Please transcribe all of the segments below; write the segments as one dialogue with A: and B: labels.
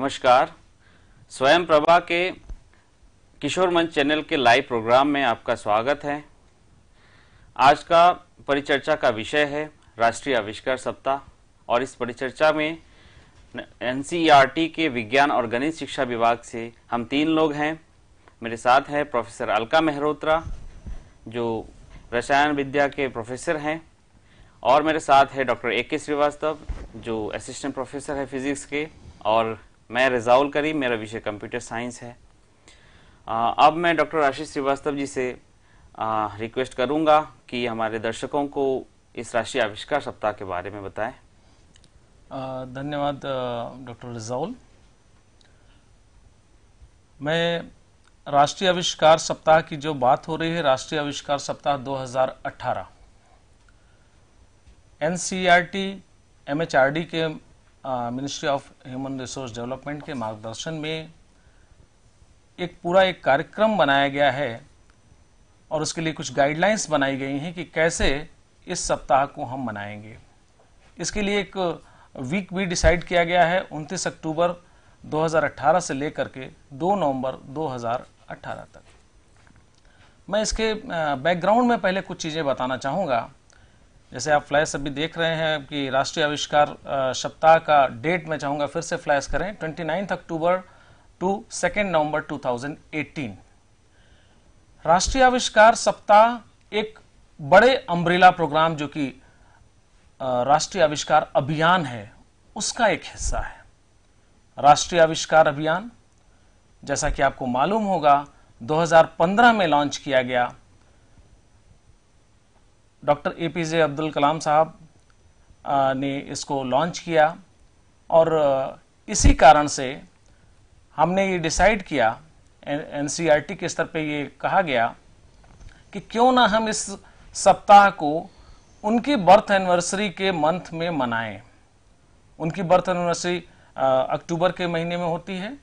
A: नमस्कार स्वयं प्रभा के किशोर मंच चैनल के लाइव प्रोग्राम में आपका स्वागत है आज का परिचर्चा का विषय है राष्ट्रीय आविष्कार सप्ताह और इस परिचर्चा में एन के विज्ञान और गणित शिक्षा विभाग से हम तीन लोग हैं मेरे साथ हैं प्रोफेसर अलका मेहरोत्रा जो रसायन विद्या के प्रोफेसर हैं और मेरे साथ है डॉक्टर ए के श्रीवास्तव जो असिस्टेंट प्रोफेसर है फिजिक्स के और मैं रिजाउल करीम मेरा विषय कंप्यूटर साइंस है आ, अब मैं डॉक्टर आशीष श्रीवास्तव जी से आ, रिक्वेस्ट करूंगा कि हमारे दर्शकों को इस राष्ट्रीय आविष्कार सप्ताह के बारे में बताएं
B: धन्यवाद डॉक्टर रिजाउल मैं राष्ट्रीय आविष्कार सप्ताह की जो बात हो रही है राष्ट्रीय आविष्कार सप्ताह 2018 एनसीईआरटी एमएचआरडी के ministry of human resource development के मार्गदर्शन में एक पूरा एक कार्यक्रम बनाया गया है और उसके लिए कुछ गाइडलाइंस बनाई गई हैं कि कैसे इस सप्ताह को हम मनाएंगे इसके लिए एक वीक भी डिसाइड किया गया है 29 अक्टूबर 2018 से लेकर के 2 नवंबर 2018 तक मैं इसके बैकग्राउंड में पहले कुछ चीज़ें बताना चाहूँगा जैसे आप फ्लैश अभी देख रहे हैं कि राष्ट्रीय आविष्कार सप्ताह का डेट मैं चाहूंगा फिर से फ्लैश करें twenty ninth October to second November 2018 राष्ट्रीय आविष्कार सप्ताह एक बड़े अम्ब्रेला प्रोग्राम जो कि राष्ट्रीय आविष्कार अभियान है उसका एक हिस्सा है राष्ट्रीय आविष्कार अभियान जैसा कि आपको मालूम होगा 2015 में लॉन्च किया गया doctor A P J Abdul Kalam साहब ने इसको लॉन्च किया और इसी कारण से हमने ये डिसाइड किया एन e के स्तर पे ये कहा गया कि क्यों ना हम इस सप्ताह को उनकी बर्थ एनिवर्सरी के मंथ में मनाएं उनकी बर्थ एनिवर्सरी अक्टूबर के महीने में होती है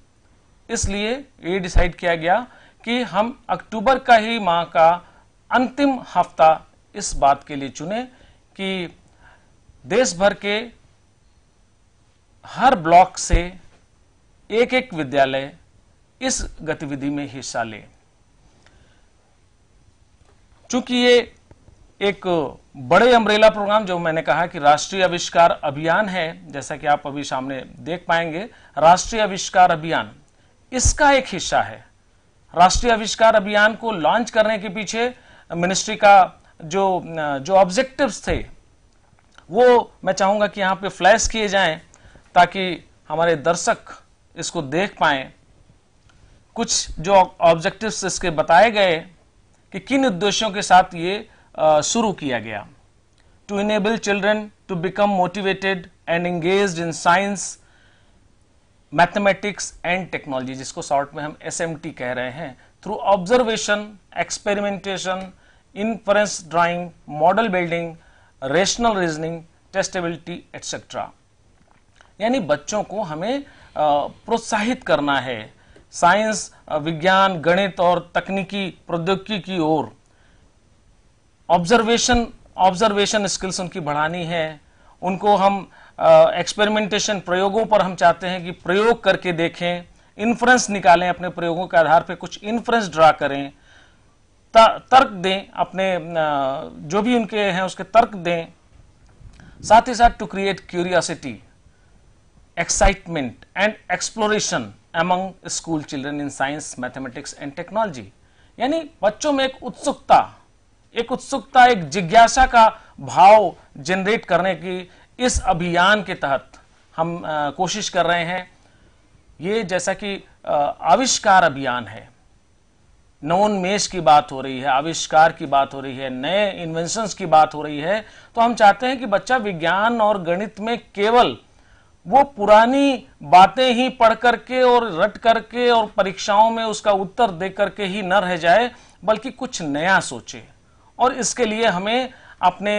B: इसलिए ये डिसाइड किया गया कि हम अक्टूबर का ही माह का अंतिम हफ्ता इस बात के लिए चुने कि देश भर के हर ब्लॉक से एक एक विद्यालय इस गतिविधि में हिस्सा ले चूंकि ये एक बड़े अम्ब्रेला प्रोग्राम जो मैंने कहा कि राष्ट्रीय आविष्कार अभियान है जैसा कि आप अभी सामने देख पाएंगे राष्ट्रीय आविष्कार अभियान इसका एक हिस्सा है राष्ट्रीय आविष्कार अभियान को लॉन्च करने के पीछे मिनिस्ट्री का जो जो ऑब्जेक्टिव्स थे वो मैं चाहूँगा कि यहाँ पे फ्लैश किए जाएं ताकि हमारे दर्शक इसको देख पाएं कुछ जो ऑब्जेक्टिव्स इसके बताए गए कि किन उद्देश्यों के साथ ये शुरू किया गया to enable children to become motivated and engage in science mathematics and technology जिसको शॉर्ट में हम एस कह रहे हैं through observation experimentation inference drawing, model building, rational reasoning, testability, etc. यानी बच्चों को हमें प्रोत्साहित करना है साइंस विज्ञान गणित और तकनीकी प्रौद्योगिकी की ओर ऑब्जर्वेशन ऑब्जर्वेशन स्किल्स उनकी बढ़ानी है उनको हम एक्सपेरिमेंटेशन प्रयोगों पर हम चाहते हैं कि प्रयोग करके देखें इन्फ्रेंस निकालें अपने प्रयोगों के आधार पर कुछ इन्फ्रेंस ड्रा करें तर्क दें अपने जो भी उनके हैं उसके तर्क दें साथ ही साथ to create curiosity excitement and exploration among school children in science mathematics and technology यानी बच्चों में एक उत्सुकता एक उत्सुकता एक जिज्ञासा का भाव जनरेट करने की इस अभियान के तहत हम आ, कोशिश कर रहे हैं ये जैसा कि आविष्कार अभियान है नवोन्मेष की बात हो रही है आविष्कार की बात हो रही है नए इन्वेंशंस की बात हो रही है तो हम चाहते हैं कि बच्चा विज्ञान और गणित में केवल वो पुरानी बातें ही पढ़ करके और रट करके और परीक्षाओं में उसका उत्तर दे करके ही न रह जाए बल्कि कुछ नया सोचे और इसके लिए हमें अपने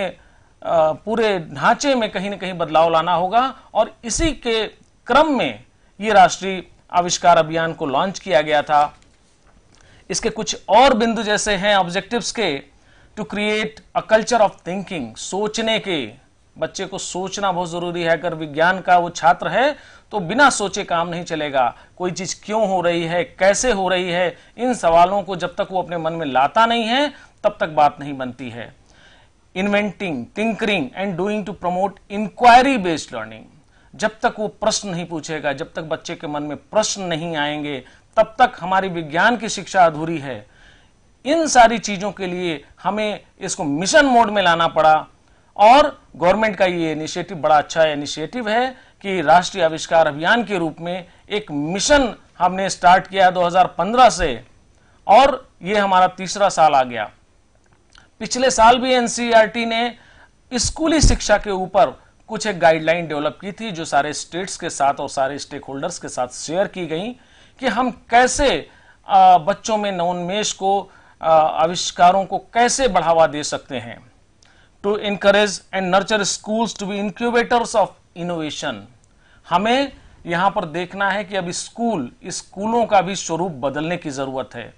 B: पूरे ढांचे में कहीं ना कहीं बदलाव लाना होगा और इसी के क्रम में ये राष्ट्रीय आविष्कार अभियान को लॉन्च किया गया था इसके कुछ और बिंदु जैसे हैं ऑब्जेक्टिव्स के to create a culture of thinking सोचने के बच्चे को सोचना बहुत जरूरी है अगर विज्ञान का वो छात्र है तो बिना सोचे काम नहीं चलेगा कोई चीज क्यों हो रही है कैसे हो रही है इन सवालों को जब तक वो अपने मन में लाता नहीं है तब तक बात नहीं बनती है inventing tinkering and doing to promote inquiry based learning जब तक वो प्रश्न नहीं पूछेगा जब तक बच्चे के मन में प्रश्न नहीं आएंगे तब तक हमारी विज्ञान की शिक्षा अधूरी है इन सारी चीजों के लिए हमें इसको मिशन मोड में लाना पड़ा और गवर्नमेंट का ये इनिशिएटिव बड़ा अच्छा इनिशिएटिव है कि राष्ट्रीय आविष्कार अभियान के रूप में एक मिशन हमने स्टार्ट किया 2015 से और ये हमारा तीसरा साल आ गया पिछले साल भी एनसीईआरटी ने स्कूली शिक्षा के ऊपर कुछ एक गाइडलाइन डेवलप की थी जो सारे स्टेट्स के साथ और सारे स्टेक होल्डर्स के साथ शेयर की गई कि हम कैसे बच्चों में नवोन्मेष को आविष्कारों को कैसे बढ़ावा दे सकते हैं to encourage and nurture schools to be incubators of innovation हमें यहाँ पर देखना है कि अब स्कूल स्कूलों का भी स्वरूप बदलने की जरूरत है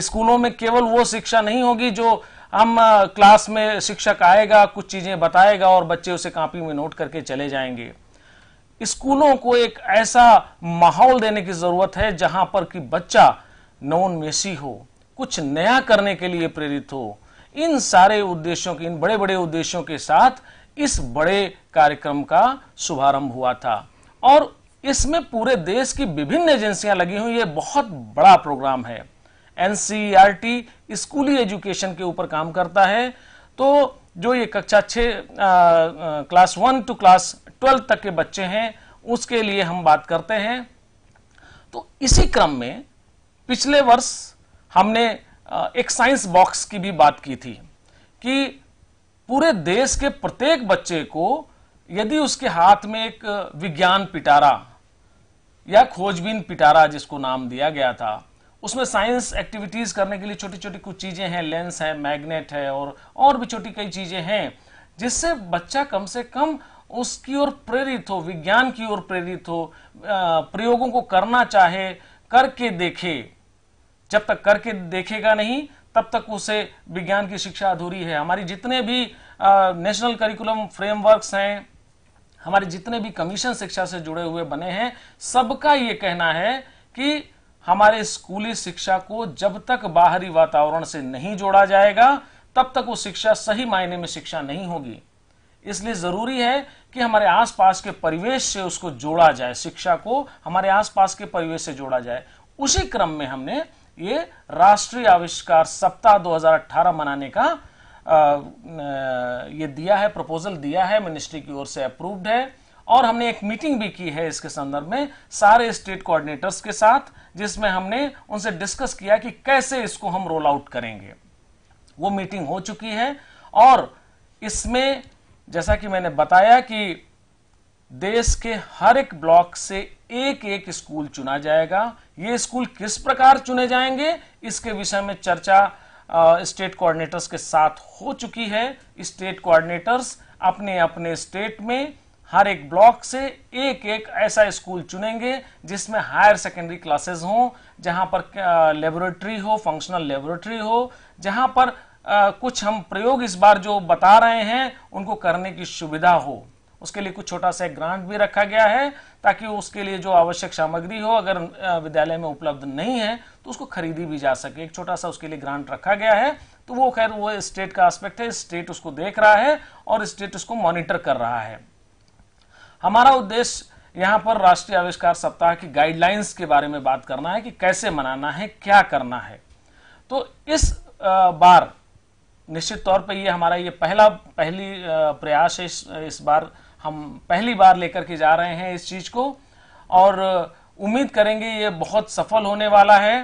B: स्कूलों में केवल वो शिक्षा नहीं होगी जो हम क्लास में शिक्षक आएगा कुछ चीजें बताएगा और बच्चे उसे कॉपी में नोट करके चले जाएंगे स्कूलों को एक ऐसा माहौल देने की जरूरत है जहां पर कि बच्चा नवोन्मेषी हो कुछ नया करने के लिए प्रेरित हो इन सारे उद्देश्यों के इन बड़े बड़े उद्देश्यों के साथ इस बड़े कार्यक्रम का शुभारंभ हुआ था और इसमें पूरे देश की विभिन्न एजेंसियां लगी हुई यह बहुत बड़ा प्रोग्राम है एनसीईआरटी स्कूली एजुकेशन के ऊपर काम करता है तो जो ये कक्षा छः class one to class twelve तक के बच्चे हैं उसके लिए हम बात करते हैं तो इसी क्रम में पिछले वर्ष हमने आ, एक साइंस बॉक्स की भी बात की थी कि पूरे देश के प्रत्येक बच्चे को यदि उसके हाथ में एक विज्ञान पिटारा या खोजबीन पिटारा जिसको नाम दिया गया था उसमें साइंस एक्टिविटीज करने के लिए छोटी छोटी कुछ चीजें हैं लेंस है मैग्नेट है और और भी छोटी कई चीजें हैं जिससे बच्चा कम से कम उसकी ओर प्रेरित हो विज्ञान की ओर प्रेरित हो प्रयोगों को करना चाहे करके देखे जब तक करके देखेगा नहीं तब तक उसे विज्ञान की शिक्षा अधूरी है हमारी जितने भी नेशनल करिकुलम फ्रेमवर्क्स हैं हमारे जितने भी कमीशन शिक्षा से जुड़े हुए बने हैं सबका ये कहना है कि हमारे स्कूली शिक्षा को जब तक बाहरी वातावरण से नहीं जोड़ा जाएगा तब तक वो शिक्षा सही मायने में शिक्षा नहीं होगी इसलिए जरूरी है कि हमारे आसपास के परिवेश से उसको जोड़ा जाए शिक्षा को हमारे आसपास के परिवेश से जोड़ा जाए उसी क्रम में हमने ये राष्ट्रीय आविष्कार सप्ताह 2018 मनाने का आ, ये दिया है प्रपोजल दिया है मिनिस्ट्री की ओर से अप्रूव्ड है और हमने एक मीटिंग भी की है इसके संदर्भ में सारे स्टेट कोऑर्डिनेटर्स के साथ जिसमें हमने उनसे डिस्कस किया कि कैसे इसको हम रोल आउट करेंगे वो मीटिंग हो चुकी है और इसमें जैसा कि मैंने बताया कि देश के हर एक ब्लॉक से एक एक स्कूल चुना जाएगा ये स्कूल किस प्रकार चुने जाएंगे इसके विषय में चर्चा स्टेट कोऑर्डिनेटर्स के साथ हो चुकी है स्टेट कोऑर्डिनेटर्स अपने अपने स्टेट में हर एक ब्लॉक से एक एक ऐसा स्कूल चुनेंगे जिसमें हायर सेकेंडरी क्लासेस हों जहां पर लेबोरेटरी हो फंक्शनल लेबोरेटरी हो जहां पर आ, कुछ हम प्रयोग इस बार जो बता रहे हैं उनको करने की सुविधा हो उसके लिए कुछ छोटा सा ग्रांट भी रखा गया है ताकि उसके लिए जो आवश्यक सामग्री हो अगर विद्यालय में उपलब्ध नहीं है तो उसको खरीदी भी जा सके एक छोटा सा उसके लिए ग्रांट रखा गया है तो वो खैर वो स्टेट का एस्पेक्ट है स्टेट उसको देख रहा है और स्टेट उसको मॉनिटर कर रहा है हमारा उद्देश्य यहां पर राष्ट्रीय आविष्कार सप्ताह की गाइडलाइंस के बारे में बात करना है कि कैसे मनाना है क्या करना है तो इस बार निश्चित तौर पर ये हमारा ये पहला पहली प्रयास है इस, इस बार हम पहली बार लेकर के जा रहे हैं इस चीज को और उम्मीद करेंगे ये बहुत सफल होने वाला है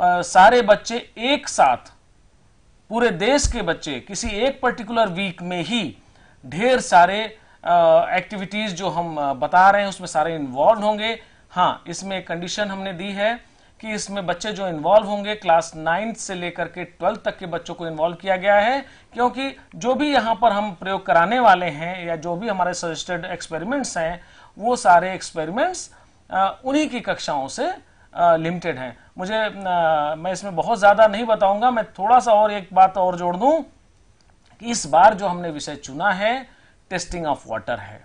B: आ, सारे बच्चे एक साथ पूरे देश के बच्चे किसी एक पर्टिकुलर वीक में ही ढेर सारे एक्टिविटीज़ जो हम बता रहे हैं उसमें सारे इन्वॉल्व होंगे हाँ इसमें कंडीशन हमने दी है कि इसमें बच्चे जो इन्वॉल्व होंगे क्लास नाइन्थ से लेकर के ट्वेल्थ तक के बच्चों को इन्वॉल्व किया गया है क्योंकि जो भी यहाँ पर हम प्रयोग कराने वाले हैं या जो भी हमारे सजेस्टेड एक्सपेरिमेंट्स हैं वो सारे एक्सपेरिमेंट्स उन्हीं की कक्षाओं से लिमिटेड हैं मुझे आ, मैं इसमें बहुत ज़्यादा नहीं बताऊंगा मैं थोड़ा सा और एक बात और जोड़ दूँ कि इस बार जो हमने विषय चुना है टेस्टिंग ऑफ वाटर है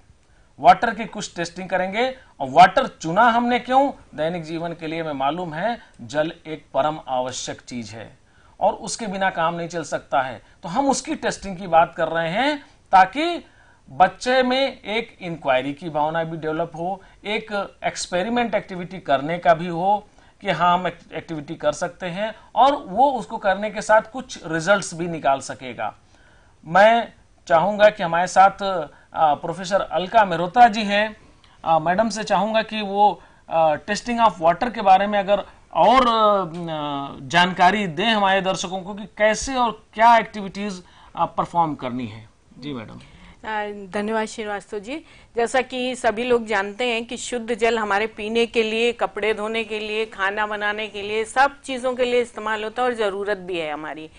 B: वाटर की कुछ टेस्टिंग करेंगे और वाटर चुना हमने क्यों दैनिक जीवन के लिए हमें मालूम है जल एक परम आवश्यक चीज है और उसके बिना काम नहीं चल सकता है तो हम उसकी टेस्टिंग की बात कर रहे हैं ताकि बच्चे में एक इंक्वायरी की भावना भी डेवलप हो एक एक्सपेरिमेंट एक्टिविटी करने का भी हो कि हाँ हम एक्टिविटी कर सकते हैं और वो उसको करने के साथ कुछ रिजल्ट्स भी निकाल सकेगा मैं चाहूंगा कि हमारे साथ प्रोफेसर अलका मेहरोत्रा जी हैं मैडम से चाहूंगा कि वो टेस्टिंग ऑफ वाटर के बारे में अगर और जानकारी दें हमारे दर्शकों को कि कैसे और क्या एक्टिविटीज़ परफॉर्म करनी है जी मैडम धन्यवाद
C: श्रीवास्तव जी जैसा कि सभी लोग जानते हैं कि शुद्ध जल हमारे पीने के लिए कपड़े धोने के लिए खाना बनाने के लिए सब चीज़ों के लिए इस्तेमाल होता है और ज़रूरत भी है हमारी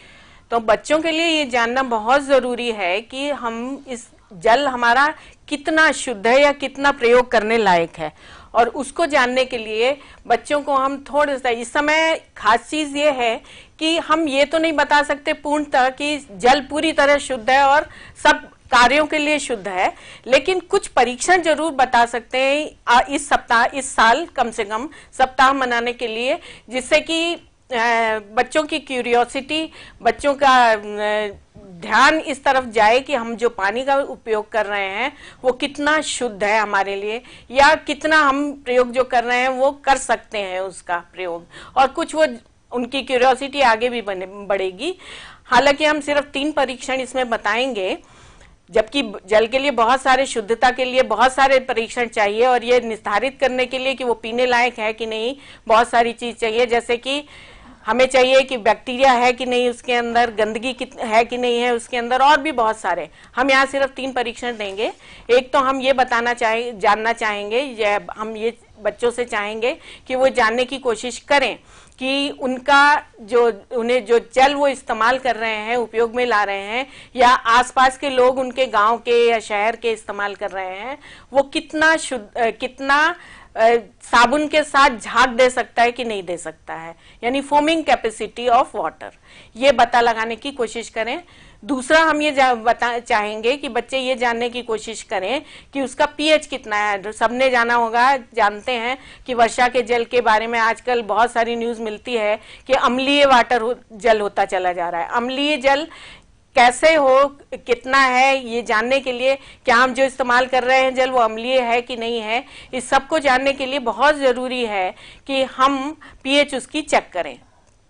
C: तो बच्चों के लिए ये जानना बहुत जरूरी है कि हम इस जल हमारा कितना शुद्ध है या कितना प्रयोग करने लायक है और उसको जानने के लिए बच्चों को हम थोड़ा सा इस समय खास चीज ये है कि हम ये तो नहीं बता सकते पूर्णतः कि जल पूरी तरह शुद्ध है और सब कार्यों के लिए शुद्ध है लेकिन कुछ परीक्षण जरूर बता सकते हैं इस सप्ताह इस साल कम से कम सप्ताह मनाने के लिए जिससे कि बच्चों की क्यूरियोसिटी बच्चों का ध्यान इस तरफ जाए कि हम जो पानी का उपयोग कर रहे हैं वो कितना शुद्ध है हमारे लिए या कितना हम प्रयोग जो कर रहे हैं वो कर सकते हैं उसका प्रयोग और कुछ वो उनकी क्यूरियोसिटी आगे भी बढ़ेगी हालांकि हम सिर्फ तीन परीक्षण इसमें बताएंगे जबकि जल के लिए बहुत सारे शुद्धता के लिए बहुत सारे परीक्षण चाहिए और ये निर्धारित करने के लिए कि वो पीने लायक है कि नहीं बहुत सारी चीज चाहिए जैसे कि हमें चाहिए कि बैक्टीरिया है कि नहीं उसके अंदर गंदगी है कि नहीं है उसके अंदर और भी बहुत सारे हम यहाँ सिर्फ तीन परीक्षण देंगे एक तो हम ये बताना चाहे जानना चाहेंगे या हम ये बच्चों से चाहेंगे कि वो जानने की कोशिश करें कि उनका जो उन्हें जो जल वो इस्तेमाल कर रहे हैं उपयोग में ला रहे हैं या आसपास के लोग उनके गांव के या शहर के इस्तेमाल कर रहे हैं वो कितना शुद्ध कितना साबुन के साथ झाग दे सकता है कि नहीं दे सकता है यानी फोमिंग कैपेसिटी ऑफ वाटर ये पता लगाने की कोशिश करें दूसरा हम ये बता चाहेंगे कि बच्चे ये जानने की कोशिश करें कि उसका पीएच कितना है सबने जाना होगा जानते हैं कि वर्षा के जल के बारे में आजकल बहुत सारी न्यूज मिलती है कि अम्लीय वाटर हो, जल होता चला जा रहा है अम्लीय जल कैसे हो कितना है ये जानने के लिए क्या हम जो इस्तेमाल कर रहे हैं जल वो अम्लीय है कि नहीं है इस सब को जानने के लिए बहुत ज़रूरी है कि हम पीएच उसकी चेक करें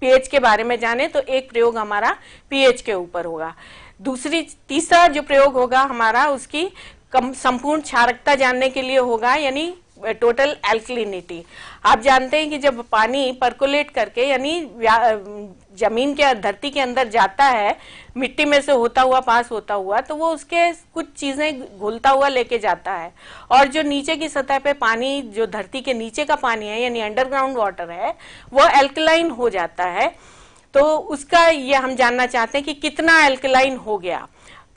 C: पीएच के बारे में जाने तो एक प्रयोग हमारा पीएच के ऊपर होगा दूसरी तीसरा जो प्रयोग होगा हमारा उसकी संपूर्ण क्षारकता जानने के लिए होगा यानी टोटल एल्कलिनिटी आप जानते हैं कि जब पानी परकुलेट करके यानी जमीन के धरती के अंदर जाता है मिट्टी में से होता हुआ पास होता हुआ तो वो उसके कुछ चीजें घुलता हुआ लेके जाता है और जो नीचे की सतह पे पानी जो धरती के नीचे का पानी है यानी अंडरग्राउंड वाटर है वो एल्कलाइन हो जाता है तो उसका ये हम जानना चाहते हैं कि कितना एल्कलाइन हो गया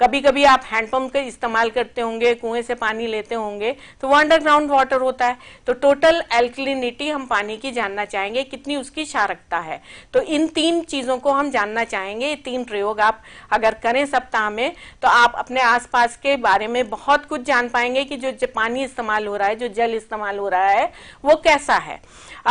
C: कभी कभी आप हैंडपम्प का इस्तेमाल करते होंगे कुएं से पानी लेते होंगे तो वो अंडरग्राउंड वाटर होता है तो टोटल एल्कलिनिटी हम पानी की जानना चाहेंगे कितनी उसकी क्षारकता है तो इन तीन चीज़ों को हम जानना चाहेंगे ये तीन प्रयोग आप अगर करें सप्ताह में तो आप अपने आसपास के बारे में बहुत कुछ जान पाएंगे कि जो, जो पानी इस्तेमाल हो रहा है जो जल इस्तेमाल हो रहा है वो कैसा है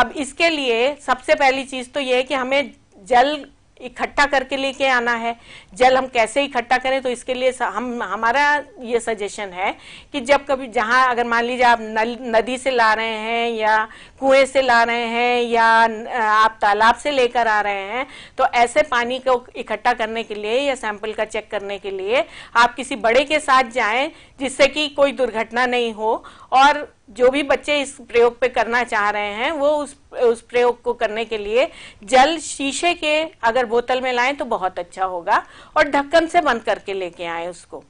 C: अब इसके लिए सबसे पहली चीज़ तो ये है कि हमें जल इकट्ठा करके लेके आना है जल हम कैसे इकट्ठा करें तो इसके लिए हम हमारा ये सजेशन है कि जब कभी जहां अगर मान लीजिए आप नल, नदी से ला रहे हैं या कुएं से ला रहे हैं या आप तालाब से लेकर आ रहे हैं तो ऐसे पानी को इकट्ठा करने के लिए या सैंपल का चेक करने के लिए आप किसी बड़े के साथ जाएं जिससे कि कोई दुर्घटना नहीं हो और जो भी बच्चे इस प्रयोग पे करना चाह रहे हैं वो उस उस प्रयोग को करने के लिए जल शीशे के अगर बोतल में लाएं तो बहुत अच्छा होगा और ढक्कन से बंद करके लेके आए उसको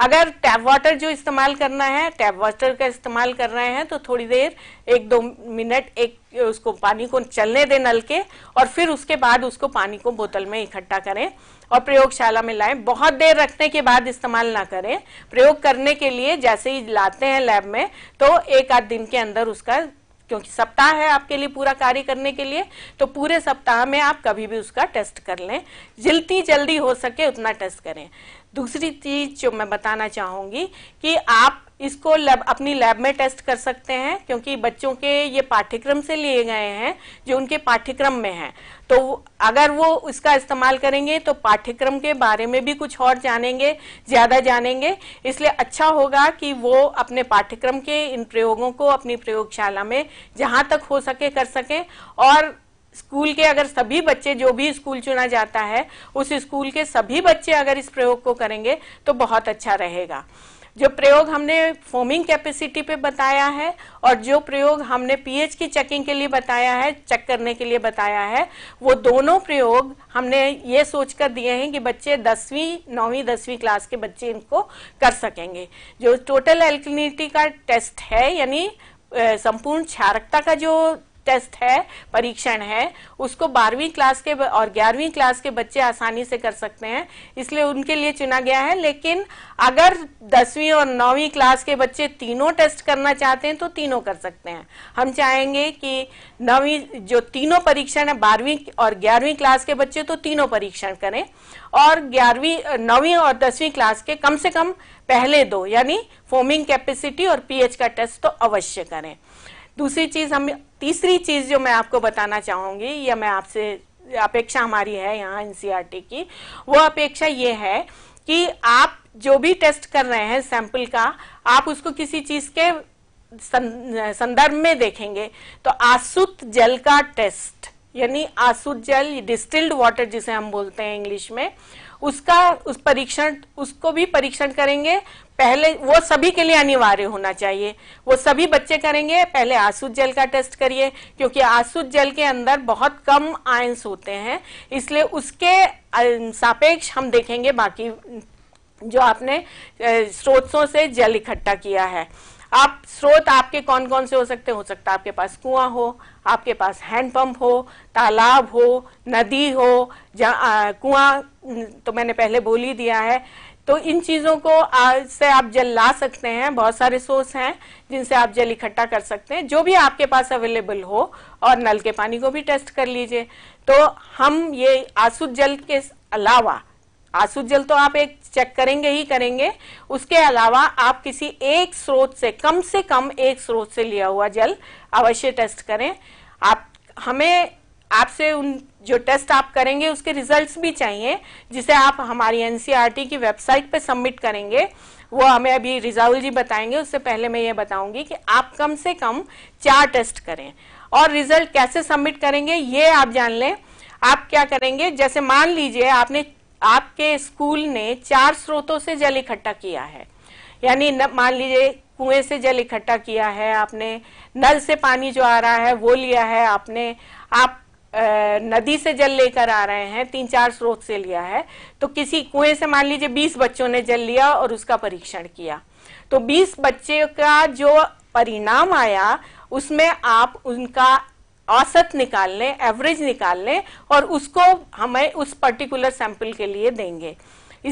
C: अगर टैप वाटर जो इस्तेमाल करना है टैप वाटर का इस्तेमाल कर रहे हैं तो थोड़ी देर एक दो मिनट एक उसको पानी को चलने दें नल के और फिर उसके बाद उसको पानी को बोतल में इकट्ठा करें और प्रयोगशाला में लाएं बहुत देर रखने के बाद इस्तेमाल ना करें प्रयोग करने के लिए जैसे ही लाते हैं लैब में तो एक आध दिन के अंदर उसका क्योंकि सप्ताह है आपके लिए पूरा कार्य करने के लिए तो पूरे सप्ताह में आप कभी भी उसका टेस्ट कर लें जितनी जल्दी हो सके उतना टेस्ट करें दूसरी चीज जो मैं बताना चाहूंगी कि आप इसको लैब अपनी लैब में टेस्ट कर सकते हैं क्योंकि बच्चों के ये पाठ्यक्रम से लिए गए हैं जो उनके पाठ्यक्रम में है तो अगर वो इसका इस्तेमाल करेंगे तो पाठ्यक्रम के बारे में भी कुछ और जानेंगे ज्यादा जानेंगे इसलिए अच्छा होगा कि वो अपने पाठ्यक्रम के इन प्रयोगों को अपनी प्रयोगशाला में जहां तक हो सके कर सकें और स्कूल के अगर सभी बच्चे जो भी स्कूल चुना जाता है उस स्कूल के सभी बच्चे अगर इस प्रयोग को करेंगे तो बहुत अच्छा रहेगा जो प्रयोग हमने फोमिंग कैपेसिटी पे बताया है और जो प्रयोग हमने पीएच की चेकिंग के लिए बताया है चेक करने के लिए बताया है वो दोनों प्रयोग हमने ये सोचकर दिए हैं कि बच्चे दसवीं नौवीं दसवीं क्लास के बच्चे इनको कर सकेंगे जो टोटल एल्किनिटी का टेस्ट है यानी संपूर्ण क्षारकता का जो टेस्ट है परीक्षण है उसको बारहवीं क्लास के और ग्यारहवीं क्लास के बच्चे आसानी से कर सकते हैं इसलिए उनके लिए चुना गया है लेकिन अगर दसवीं और नौवीं क्लास के बच्चे तीनों टेस्ट करना चाहते हैं तो तीनों कर सकते हैं हम चाहेंगे कि नौवीं जो तीनों परीक्षण है बारहवीं और ग्यारहवीं क्लास के बच्चे तो तीनों परीक्षण करें और ग्यारहवीं नौवीं और दसवीं क्लास के कम से कम पहले दो यानी फोमिंग कैपेसिटी और पीएच का टेस्ट तो अवश्य करें दूसरी चीज हम तीसरी चीज जो मैं आपको बताना चाहूंगी या मैं आपसे अपेक्षा हमारी है यहाँ एनसीआरटी e की वो अपेक्षा ये है कि आप जो भी टेस्ट कर रहे हैं सैंपल का आप उसको किसी चीज के संदर्भ में देखेंगे तो आसुत जल का टेस्ट यानी आसुत जल डिस्टिल्ड वाटर जिसे हम बोलते हैं इंग्लिश में उसका उस परीक्षण उसको भी परीक्षण करेंगे पहले वो सभी के लिए अनिवार्य होना चाहिए वो सभी बच्चे करेंगे पहले आसूत जल का टेस्ट करिए क्योंकि आसूत जल के अंदर बहुत कम आयंस होते हैं इसलिए उसके सापेक्ष हम देखेंगे बाकी जो आपने स्रोतों से जल इकट्ठा किया है आप स्रोत आपके कौन कौन से हो सकते हो सकता है आपके पास कुआं हो आपके पास हैंडपंप हो तालाब हो नदी हो कुआं तो मैंने पहले बोल ही दिया है तो इन चीजों को से आप जल ला सकते हैं बहुत सारे सोर्स हैं जिनसे आप जल इकट्ठा कर सकते हैं जो भी आपके पास अवेलेबल हो और नल के पानी को भी टेस्ट कर लीजिए तो हम ये आसुद जल के अलावा आंसू जल तो आप एक चेक करेंगे ही करेंगे उसके अलावा आप किसी एक स्रोत से कम से कम एक स्रोत से लिया हुआ जल अवश्य टेस्ट करें आप हमें आपसे उन जो टेस्ट आप करेंगे उसके रिजल्ट्स भी चाहिए जिसे आप हमारी एनसीईआरटी e की वेबसाइट पर सबमिट करेंगे वो हमें अभी रिजाउल जी बताएंगे उससे पहले मैं ये बताऊंगी कि आप कम से कम चार टेस्ट करें और रिजल्ट कैसे सबमिट करेंगे ये आप जान लें आप क्या करेंगे जैसे मान लीजिए आपने आपके स्कूल ने चार स्रोतों से जल इकट्ठा किया है यानी मान लीजिए कुएं से जल इकट्ठा किया है आपने नल से पानी जो आ रहा है वो लिया है आपने आप नदी से जल लेकर आ रहे हैं तीन चार स्रोत से लिया है तो किसी कुएं से मान लीजिए बीस बच्चों ने जल लिया और उसका परीक्षण किया तो बीस बच्चे का जो परिणाम आया उसमें आप उनका औसत निकाल लें एवरेज निकाल लें और उसको हमें उस पर्टिकुलर सैंपल के लिए देंगे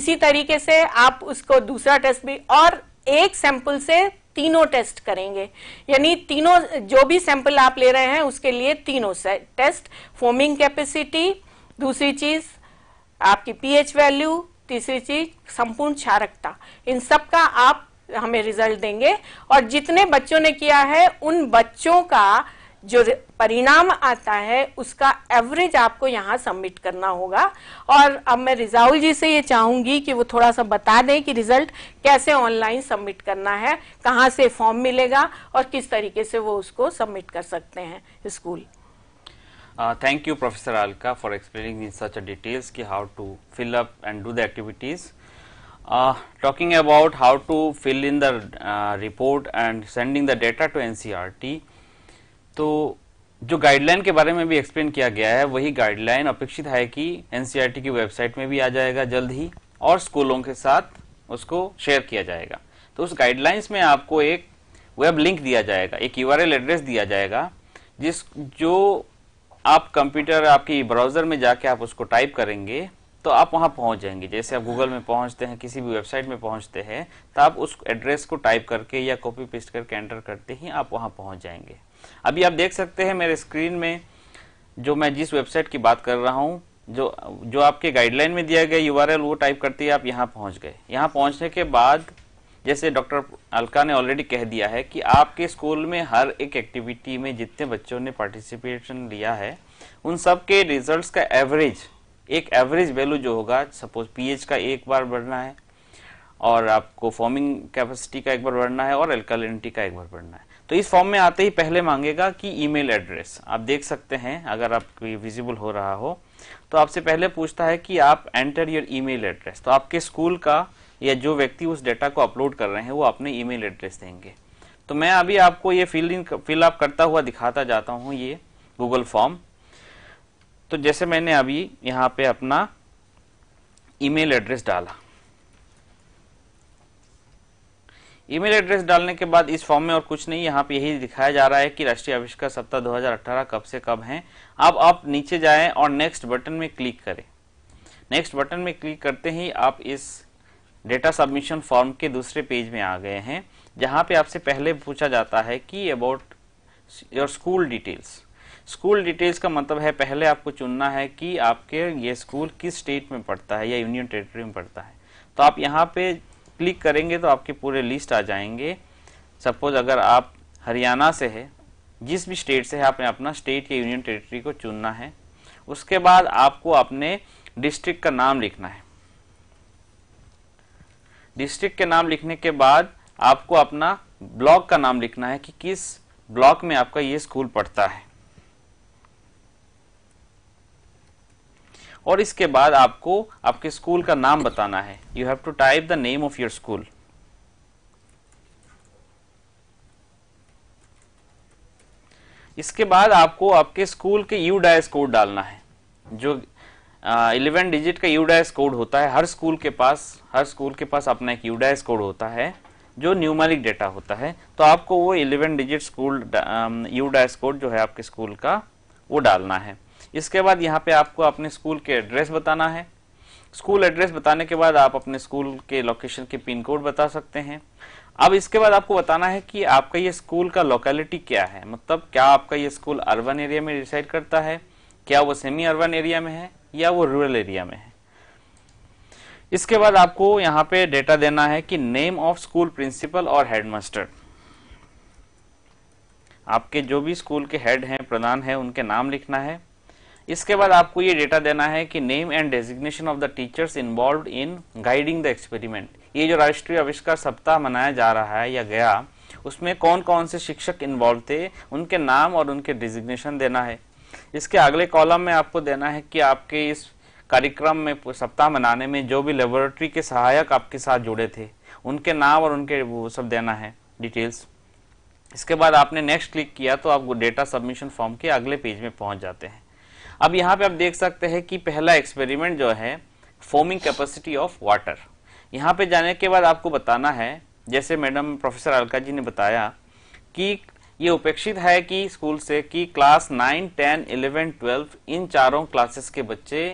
C: इसी तरीके से आप उसको दूसरा टेस्ट भी और एक सैंपल से तीनों टेस्ट करेंगे यानी तीनों जो भी सैंपल आप ले रहे हैं उसके लिए तीनों टेस्ट फोमिंग कैपेसिटी दूसरी चीज आपकी पीएच वैल्यू तीसरी चीज संपूर्ण क्षारकता इन सब का आप हमें रिजल्ट देंगे और जितने बच्चों ने किया है उन बच्चों का जो परिणाम आता है उसका एवरेज आपको यहाँ सबमिट करना होगा और अब मैं रिजाउल जी से ये चाहूंगी कि वो थोड़ा सा बता दें कि रिजल्ट कैसे ऑनलाइन सबमिट करना है कहाँ से फॉर्म मिलेगा और किस तरीके से वो उसको सबमिट कर सकते हैं school
A: thank you professor Alka for explaining in such details कि how to fill up and do the activities talking about how to fill in the report and sending the data to data तो जो guideline के बारे में भी explain किया गया है वही गाइडलाइन अपेक्षित है कि एनसीईआरटी e की वेबसाइट में भी आ जाएगा जल्द ही और स्कूलों के साथ उसको शेयर किया जाएगा तो उस गाइडलाइंस में आपको एक वेब लिंक दिया जाएगा एक यू एड्रेस दिया जाएगा जिस जो आप कंप्यूटर आपकी ब्राउजर में जाके आप उसको टाइप करेंगे तो आप वहां पहुंच जाएंगे जैसे आप गूगल में पहुंचते हैं किसी भी वेबसाइट में पहुंचते हैं तो आप उस एड्रेस को टाइप करके या कॉपी पेस्ट करके एंटर करते ही आप वहां पहुंच जाएंगे अभी आप देख सकते हैं मेरे स्क्रीन में जो मैं जिस वेबसाइट की बात कर रहा हूँ जो जो आपके गाइडलाइन में दिया गया यूआरएल वो टाइप करते ही आप यहाँ पहुँच गए यहाँ पहुँचने के बाद जैसे डॉक्टर अलका ने ऑलरेडी कह दिया है कि आपके स्कूल में हर एक एक्टिविटी में जितने बच्चों ने पार्टिसिपेशन लिया है उन सब के रिजल्ट्स का एवरेज एक एवरेज वैल्यू जो होगा सपोज पीएच का एक बार बढ़ना है और आपको फॉर्मिंग कैपेसिटी का एक बार बढ़ना है और एल्कालिनिटी का एक बार बढ़ना है तो इस फॉर्म में आते ही पहले मांगेगा कि ईमेल एड्रेस आप देख सकते हैं अगर आप विजिबल हो रहा हो तो आपसे पहले पूछता है कि आप एंटर योर ईमेल एड्रेस तो आपके स्कूल का या जो व्यक्ति उस डेटा को अपलोड कर रहे हैं वो अपने ईमेल एड्रेस देंगे तो मैं अभी आपको ये फिल इन फिल करता हुआ दिखाता जाता हूँ ये गूगल फॉर्म तो जैसे मैंने अभी यहाँ पे अपना ईमेल एड्रेस डाला ईमेल एड्रेस डालने के बाद इस फॉर्म में और कुछ नहीं यहाँ पे यही दिखाया जा रहा है कि राष्ट्रीय आविष्कार सप्ताह 2018 कब से कब हैं अब आप नीचे जाएं और नेक्स्ट बटन में क्लिक करें नेक्स्ट बटन में क्लिक करते ही आप इस डेटा सबमिशन फॉर्म के दूसरे पेज में आ गए हैं जहाँ पे आपसे पहले पूछा जाता है कि about your school details school details का मतलब है पहले आपको चुनना है कि आपके ये स्कूल किस स्टेट में पड़ता है या यूनियन टेरेटरी में पड़ता है तो आप यहाँ पे क्लिक करेंगे तो आपके पूरे लिस्ट आ जाएंगे सपोज अगर आप हरियाणा से है जिस भी स्टेट से है आपने अपना स्टेट या यूनियन टेरिटरी को चुनना है उसके बाद आपको अपने डिस्ट्रिक्ट का नाम लिखना है डिस्ट्रिक्ट के नाम लिखने के बाद आपको अपना ब्लॉक का नाम लिखना है कि किस ब्लॉक में आपका ये स्कूल पढ़ता है और इसके बाद आपको आपके स्कूल का नाम बताना है you have to type the name of your school इसके बाद आपको आपके स्कूल के यू डायस कोड डालना है जो इलेवन डिजिट का यू डायस कोड होता है हर स्कूल के पास हर स्कूल के पास अपना एक यू डायस कोड होता है जो न्यूमेरिक डेटा होता है तो आपको वो eleven digit school U DISE code जो है आपके स्कूल का वो डालना है इसके बाद यहाँ पे आपको अपने स्कूल के एड्रेस बताना है स्कूल एड्रेस बताने के बाद आप अपने स्कूल के लोकेशन के पिन कोड बता सकते हैं अब इसके बाद आपको बताना है कि आपका ये स्कूल का लोकेलिटी क्या है मतलब क्या आपका ये स्कूल अर्बन एरिया में डिसाइड करता है क्या वो सेमी अर्बन एरिया में है या वो रूरल एरिया में है इसके बाद आपको यहाँ पे डेटा देना है कि नेम ऑफ स्कूल प्रिंसिपल और हेडमास्टर आपके जो भी स्कूल के हेड हैं प्रधान हैं उनके नाम लिखना है इसके बाद आपको ये डेटा देना है कि name and designation of the teachers involve in guiding the experiment ये जो राष्ट्रीय आविष्कार सप्ताह मनाया जा रहा है या गया उसमें कौन कौन से शिक्षक इन्वॉल्व थे उनके नाम और उनके डिजिग्नेशन देना है इसके अगले कॉलम में आपको देना है कि आपके इस कार्यक्रम में सप्ताह मनाने में जो भी लेबोरेटरी के सहायक आपके साथ जुड़े थे उनके नाम और उनके वो सब देना है डिटेल्स इसके बाद आपने नेक्स्ट क्लिक किया तो आप डेटा सबमिशन फॉर्म के अगले पेज में पहुंच जाते हैं अब यहाँ पे आप देख सकते हैं कि पहला एक्सपेरिमेंट जो है फोमिंग कैपेसिटी ऑफ वाटर यहाँ पे जाने के बाद आपको बताना है जैसे मैडम प्रोफेसर अलका जी ने बताया कि ये उपेक्षित है कि स्कूल से कि class nine ten eleven twelve इन चारों क्लासेस के बच्चे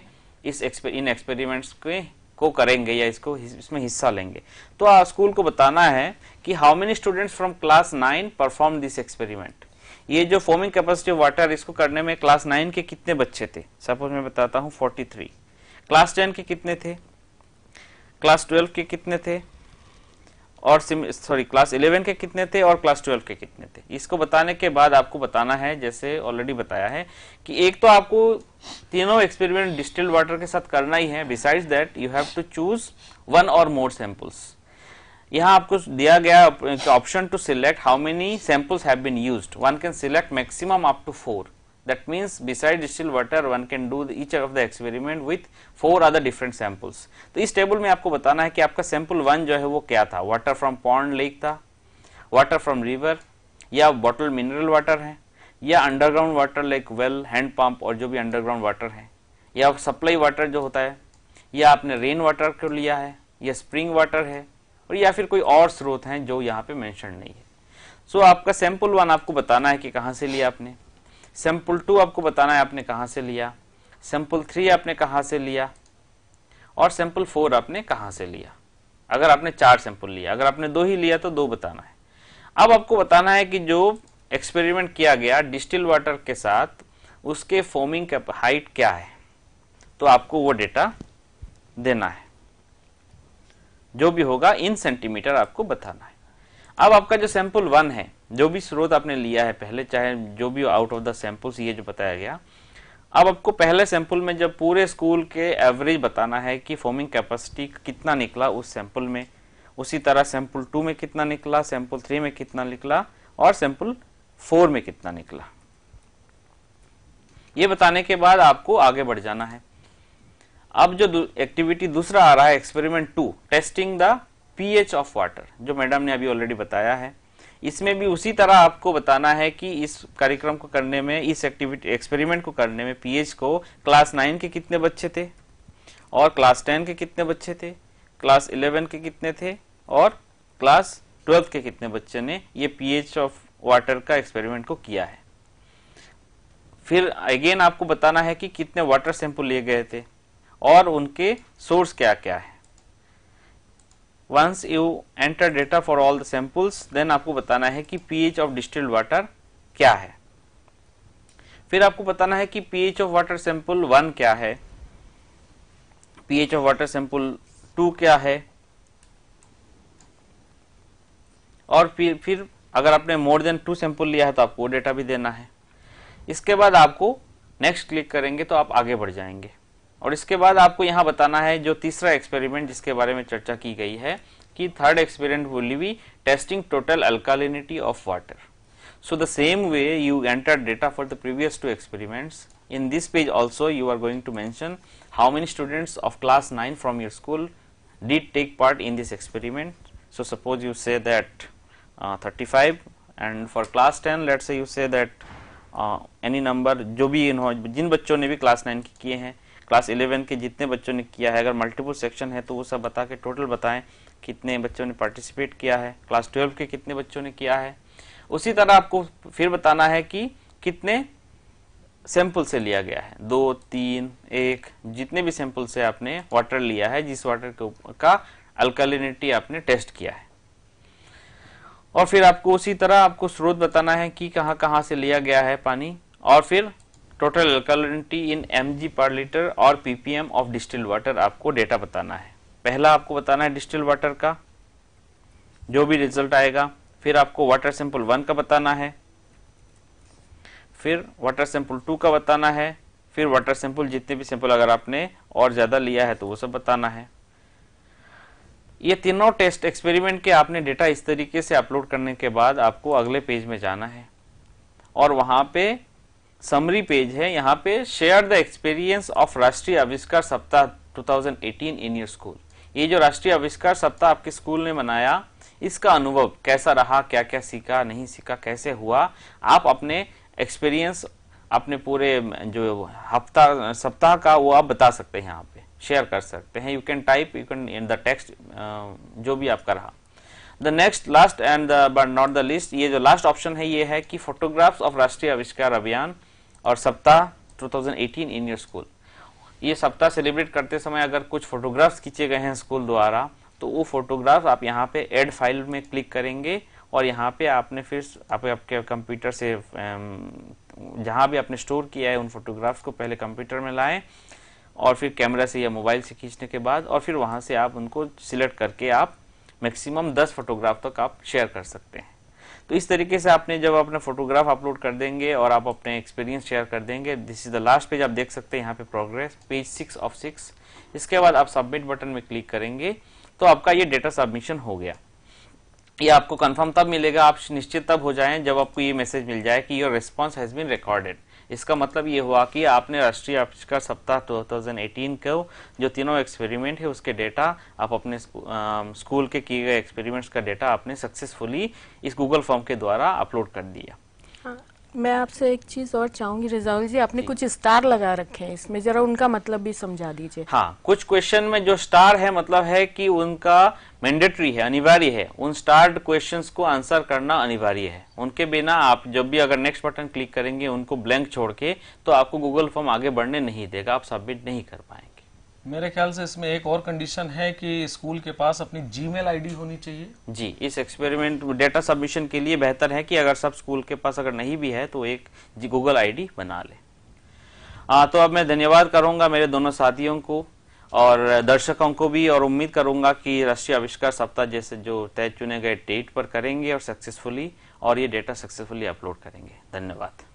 A: इस एक्सपे इन एक्सपेरिमेंट्स के को करेंगे या इसको इसमें हिस्सा लेंगे तो स्कूल को बताना है कि how many students from class nine perform this experiment ये जो फोमिंग कैपेसिटी वाटर इसको करने में क्लास नाइन के कितने बच्चे थे सपोज मैं बताता हूँ फोर्टी थ्री क्लास टेन के कितने थे क्लास ट्वेल्व के कितने थे और सॉरी क्लास इलेवन के कितने थे और क्लास ट्वेल्व के कितने थे इसको बताने के बाद आपको बताना है जैसे ऑलरेडी बताया है कि एक तो आपको तीनों एक्सपेरिमेंट डिस्टिल्ड वाटर के साथ करना ही है besides that you have to choose one or more samples यहाँ आपको दिया गया option to select how many samples have been used one can select maximum up to four that means beside distil water one can do each of the experiment with four other different samples तो इस table में आपको बताना है कि आपका sample one जो है वो क्या था वाटर फ्रॉम पॉन्ड लेक था वाटर फ्रॉम रिवर या बॉटल मिनरल वाटर है या underground water like well handpump और जो भी अंडरग्राउंड वाटर है या सप्लाई वाटर जो होता है या आपने रेन वाटर को लिया है या स्प्रिंग वाटर है और या फिर कोई और स्रोत हैं जो यहाँ पे मेंशन नहीं है सो so, आपका सैंपल वन आपको बताना है कि कहाँ से लिया आपने सैंपल टू आपको बताना है आपने कहाँ से लिया सैंपल थ्री आपने कहाँ से लिया और सैंपल फोर आपने कहाँ से लिया अगर आपने चार सैंपल लिया अगर आपने दो ही लिया तो दो बताना है अब आपको बताना है कि जो एक्सपेरिमेंट किया गया डिस्टिल वाटर के साथ उसके फोमिंग हाइट क्या है तो आपको वो डेटा देना है जो भी होगा इन सेंटीमीटर आपको बताना है अब आपका जो सैंपल वन है जो भी स्रोत आपने लिया है पहले चाहे जो भी आउट ऑफ द सैंपल्स ये जो बताया गया अब आपको पहले सैंपल में जब पूरे स्कूल के एवरेज बताना है कि फॉर्मिंग कैपेसिटी कितना निकला उस सैंपल में उसी तरह सैंपल टू में कितना निकला सैंपल थ्री में कितना निकला और सैंपल फोर में कितना निकला ये बताने के बाद आपको आगे बढ़ जाना है अब जो एक्टिविटी दूसरा आ रहा है experiment two testing the pH of water जो मैडम ने अभी ऑलरेडी बताया है इसमें भी उसी तरह आपको बताना है कि इस कार्यक्रम को करने में इस एक्टिविटी एक्सपेरिमेंट को करने में पीएच को क्लास नाइन के कितने बच्चे थे और क्लास टेन के कितने बच्चे थे क्लास इलेवन के कितने थे और क्लास ट्वेल्थ के कितने बच्चे ने ये पीएच ऑफ वाटर का एक्सपेरिमेंट को किया है फिर अगेन आपको बताना है कि कितने वाटर सैंपल लिए गए थे और उनके सोर्स क्या क्या है once you enter data for all the samples then आपको बताना है कि पीएच ऑफ डिस्टिल्ड वाटर क्या है फिर आपको बताना है कि pH of water sample one क्या है pH of water sample two क्या है और फिर फिर अगर आपने मोर देन टू सैंपल लिया है तो आपको डेटा भी देना है इसके बाद आपको नेक्स्ट क्लिक करेंगे तो आप आगे बढ़ जाएंगे और इसके बाद आपको यहाँ बताना है जो तीसरा एक्सपेरिमेंट जिसके बारे में चर्चा की गई है कि third experiment will we testing total alkalinity of water so the same way you enter data for the previous two experiments in this page also you are going to mention how many students of class nine from your school did take part in this experiment so suppose you say that thirty five and for class ten let say you say that any number जो भी इन्हों जिन बच्चों ने भी class nine किए हैं class eleven के जितने बच्चों ने किया है अगर मल्टीपल सेक्शन है तो वो सब बता के टोटल बताएं कितने बच्चों ने पार्टिसिपेट किया है क्लास ट्वेल्व के कितने बच्चों ने किया है उसी तरह आपको फिर बताना है कि कितने सैंपल से लिया गया है दो तीन एक जितने भी सैंपल से आपने वाटर लिया है जिस वाटर का अल्कालिनिटी आपने टेस्ट किया है और फिर आपको उसी तरह आपको स्रोत बताना है कि कहाँ कहाँ से लिया गया है पानी और फिर total alkalinity in m per litre और पीपीएम ऑफ डिस्टिल वाटर आपको डेटा बताना है पहला आपको बताना है डिस्टिल वाटर का जो भी रिजल्ट आएगा फिर आपको वाटर सैंपल वन का बताना है फिर वाटर सैंपल टू का बताना है फिर वाटर सैंपल जितने भी सैंपल अगर आपने और ज़्यादा लिया है तो वो सब बताना है ये तीनों टेस्ट एक्सपेरिमेंट के आपने डेटा इस तरीके से अपलोड करने के बाद आपको अगले पेज में जाना है और वहाँ पे समरी पेज है यहाँ पे शेयर द एक्सपीरियंस ऑफ राष्ट्रीय आविष्कार सप्ताह 2018 इन योर स्कूल ये जो राष्ट्रीय आविष्कार सप्ताह आपके स्कूल ने मनाया इसका अनुभव कैसा रहा क्या क्या सीखा नहीं सीखा कैसे हुआ आप अपने एक्सपीरियंस अपने पूरे जो हफ्ता सप्ताह का वो आप बता सकते हैं यहाँ पे शेयर कर सकते हैं you can type you can in the text जो भी आपका रहा the next last and but not the list ये जो लास्ट ऑप्शन है ये है कि फोटोग्राफ्स ऑफ राष्ट्रीय आविष्कार अभियान और सप्ताह 2018 इन योर स्कूल ये सप्ताह सेलिब्रेट करते समय अगर कुछ फोटोग्राफ्स खींचे गए हैं स्कूल द्वारा तो वो फ़ोटोग्राफ आप यहाँ पे एड फाइल में क्लिक करेंगे और यहाँ पे आपने फिर आप आपके कंप्यूटर से um, जहाँ भी आपने स्टोर किया है उन फोटोग्राफ्स को पहले कंप्यूटर में लाएं और फिर कैमरा से या मोबाइल से खींचने के बाद और फिर वहाँ से आप उनको सिलेक्ट करके आप मैक्सिमम दस फोटोग्राफ तक आप शेयर कर सकते हैं तो इस तरीके से आपने जब अपना फोटोग्राफ अपलोड कर देंगे और आप अपने एक्सपीरियंस शेयर कर देंगे this is the last page आप देख सकते हैं यहाँ पे progress page six of six इसके बाद आप सबमिट बटन में क्लिक करेंगे तो आपका ये डेटा सबमिशन हो गया ये आपको कंफर्म तब मिलेगा आप निश्चित तब हो जाएं जब आपको ये मैसेज मिल जाए कि your response has been recorded इसका मतलब ये हुआ कि आपने राष्ट्रीय आविष्कार सप्ताह 2018 को जो तीनों एक्सपेरिमेंट है उसके डेटा आप अपने स्कूल के किए गए एक्सपेरिमेंट्स का डेटा आपने सक्सेसफुली इस गूगल फॉर्म के द्वारा अपलोड कर दिया
C: मैं आपसे एक चीज और चाहूंगी रिजाउल जी आपने कुछ स्टार लगा रखे हैं इसमें जरा उनका मतलब भी समझा दीजिए
A: हाँ कुछ क्वेश्चन में जो स्टार है मतलब है कि उनका मैंडेटरी है अनिवार्य है उन स्टार्ड क्वेश्चंस को आंसर करना अनिवार्य है उनके बिना आप जब भी अगर नेक्स्ट बटन क्लिक करेंगे उनको ब्लैंक छोड़ के तो आपको गूगल फॉर्म आगे बढ़ने नहीं देगा आप सबमिट नहीं कर पाएंगे
B: मेरे ख्याल से इसमें एक और कंडीशन है कि स्कूल के पास अपनी जीमेल आईडी होनी चाहिए
A: जी इस एक्सपेरिमेंट डेटा सबमिशन के लिए बेहतर है कि अगर सब स्कूल के पास अगर नहीं भी है तो एक गूगल आईडी बना ले आ, तो अब मैं धन्यवाद करूंगा मेरे दोनों साथियों को और दर्शकों को भी और उम्मीद करूंगा कि राष्ट्रीय आविष्कार सप्ताह जैसे जो तय चुने गए डेट पर करेंगे और सक्सेसफुली और ये डेटा सक्सेसफुली अपलोड करेंगे धन्यवाद